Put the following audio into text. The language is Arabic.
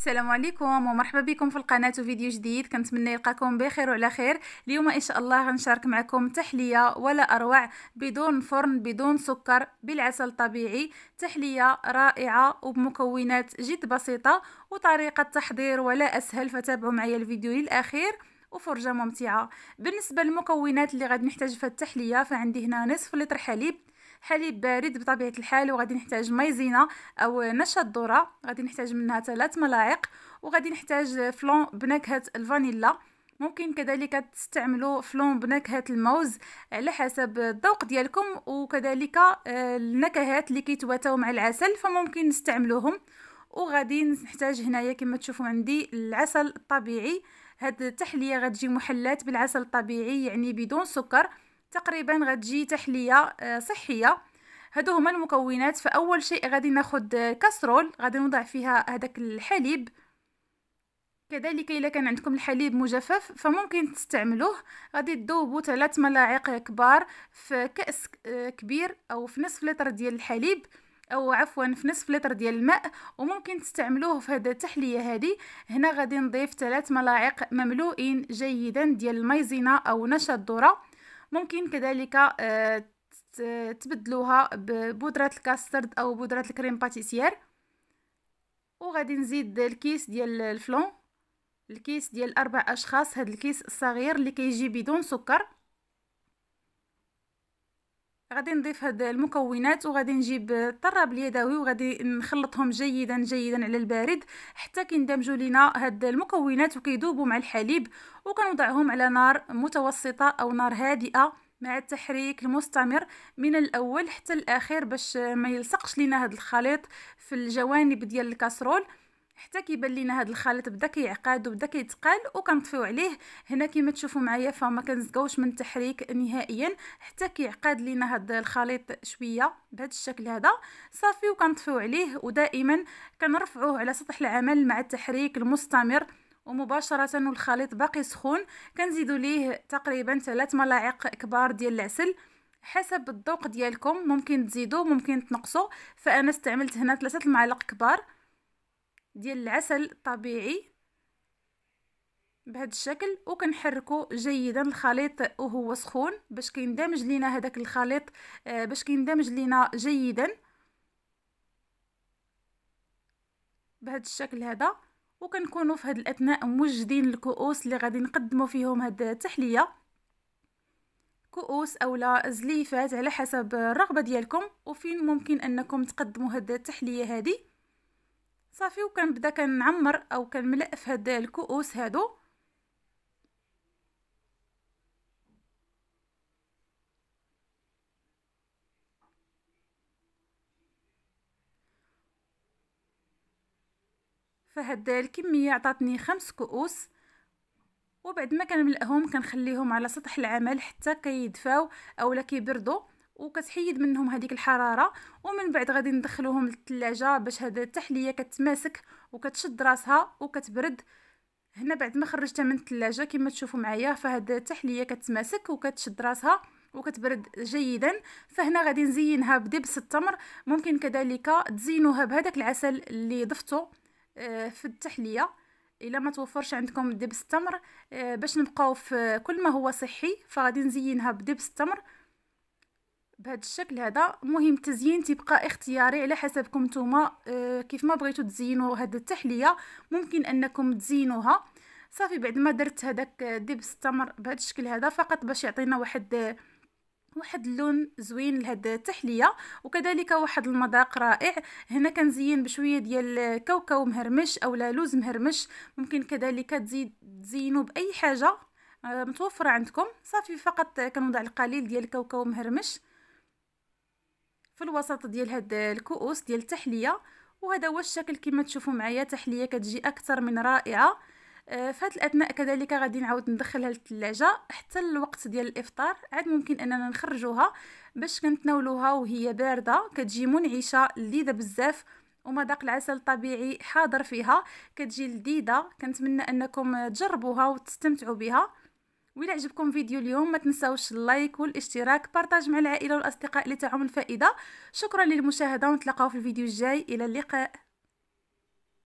السلام عليكم ومرحبا بكم في القناة وفيديو جديد كنتمنى يلقاكم بخير وعلى خير اليوم ان شاء الله غنشارك معكم تحلية ولا اروع بدون فرن بدون سكر بالعسل الطبيعي تحلية رائعة وبمكونات جد بسيطة وطريقة تحضير ولا اسهل فتابعوا معي الفيديو للاخير وفرجة ممتعة بالنسبة للمكونات اللي غادي نحتاج في التحلية فعندي هنا نصف لتر حليب حليب بارد بطبيعه الحال وغادي نحتاج مايزينا او نشا الذره غادي نحتاج منها ثلاث ملاعق وغادي نحتاج فلون بنكهه الفانيلا ممكن كذلك تستعملوا فلون بنكهه الموز على حسب الذوق ديالكم وكذلك آه، النكهات اللي كيتواتاو مع العسل فممكن نستعملوهم وغادي نحتاج هنايا كما تشوفوا عندي العسل الطبيعي هاد التحليه غتجي محلات بالعسل الطبيعي يعني بدون سكر تقريبا غتجي تحليه آه، صحيه هادو هما المكونات فاول شيء غادي ناخد آه، كاسرول غادي نوضع فيها هذاك الحليب كذلك الا كان عندكم الحليب مجفف فممكن تستعملوه غادي تذوبوا ثلاث ملاعق كبار في كاس آه، كبير او في نصف لتر ديال الحليب او عفوا في نصف لتر ديال الماء وممكن تستعملوه في هذه التحليه هذه هنا غادي نضيف ثلاث ملاعق مملوئين جيدا ديال المايزينا او نشا الذره ممكن كذلك آه، تبدلوها ببودرة الكاسترد أو بودرة الكريم باتيسير وغادي نزيد الكيس ديال الفلون الكيس ديال أربع أشخاص هاد الكيس الصغير اللي كيجي بدون سكر غادي نضيف هاد المكونات وغادي نجيب الطراب اليدوي وغادي نخلطهم جيدا جيدا على البارد حتى كيندمجوا لينا هاد المكونات وكيذوبوا مع الحليب وكنوضعهم على نار متوسطه او نار هادئه مع التحريك المستمر من الاول حتى الاخير باش ما يلصقش لينا هاد الخليط في الجوانب ديال الكاسرول حتى كيبان لينا هذا الخليط بدا كيعقد وبدا كيتقال وكنطفيو عليه هنا كما تشوفوا معايا فما كنزكاوش من التحريك نهائيا حتى كيعقد لينا هذا الخليط شويه بهذا الشكل هذا صافي وكنطفيو عليه ودائما كنرفعوه على سطح العمل مع التحريك المستمر ومباشره والخليط باقي سخون كنزيدوا ليه تقريبا 3 ملاعق كبار ديال العسل حسب الذوق ديالكم ممكن تزيدوا ممكن تنقصوا فانا استعملت هنا ثلاثه المعالق كبار ديال العسل الطبيعي بهذا الشكل وكنحركو جيدا الخليط وهو سخون باش كيندمج لينا هذاك الخليط آه، باش كيندمج لينا جيدا بهذا الشكل هذا وكنكونوا في هذا الاثناء موجدين الكؤوس اللي غادي نقدموا فيهم هاد التحليه كؤوس اولا زليفات على حسب الرغبه ديالكم وفين ممكن انكم تقدموا هاد التحليه هذه صافي وكنبدا كنعمر او كنملأ في هاد الكؤوس هادو فهاد الكميه عطاتني خمس كؤوس وبعد ما كنملاهم كنخليهم على سطح العمل حتى كيدفاو اولا كيبردوا وكتحيد منهم هذيك الحراره ومن بعد غادي ندخلوهم للثلاجه باش هاد التحليه كتماسك وكتشد راسها وكتبرد هنا بعد ما خرجتها من الثلاجه كما تشوفوا معايا فهاد التحليه كتماسك وكتشد راسها وكتبرد جيدا فهنا غادي نزينها بدبس التمر ممكن كذلك تزينوها بهذاك العسل اللي ضفتو آه، في التحليه الا ما توفرش عندكم دبس التمر آه، باش نبقاو في كل ما هو صحي فغادي نزينها بدبس التمر بهذا الشكل هذا مهم التزيين تيبقى اختياري على حسبكم نتوما اه كيف ما بغيتو تزينوا هاد التحليه ممكن انكم تزينوها صافي بعد ما درت هذاك آه، دبس التمر بهذا الشكل هذا فقط باش يعطينا واحد آه، واحد اللون زوين لهاد التحليه وكذلك واحد المذاق رائع هنا كنزين بشويه ديال آه، كاوكاو مهرمش اولا لوز مهرمش ممكن كذلك تزيد تزينوا باي حاجه متوفره عندكم صافي فقط كنوضع القليل ديال الكاوكاو مهرمش في الوسط ديال هاد الكؤوس ديال التحليه وهذا هو الشكل كما تشوفوا معايا تحليه كتجي اكثر من رائعه آه، في هاد الاثناء كذلك غادي نعاود ندخلها للثلاجه حتى الوقت ديال الافطار عاد ممكن اننا نخرجوها باش كنتناولوها وهي بارده كتجي منعشه لذيذه بزاف ومذاق العسل الطبيعي حاضر فيها كتجي لذيذه كنتمنى انكم تجربوها وتستمتعوا بها وإلا عجبكم فيديو اليوم ما تنساوش اللايك والاشتراك بارتاج مع العائله والاصدقاء لتعم الفائده شكرا للمشاهده ونتلاقاو في الفيديو الجاي الى اللقاء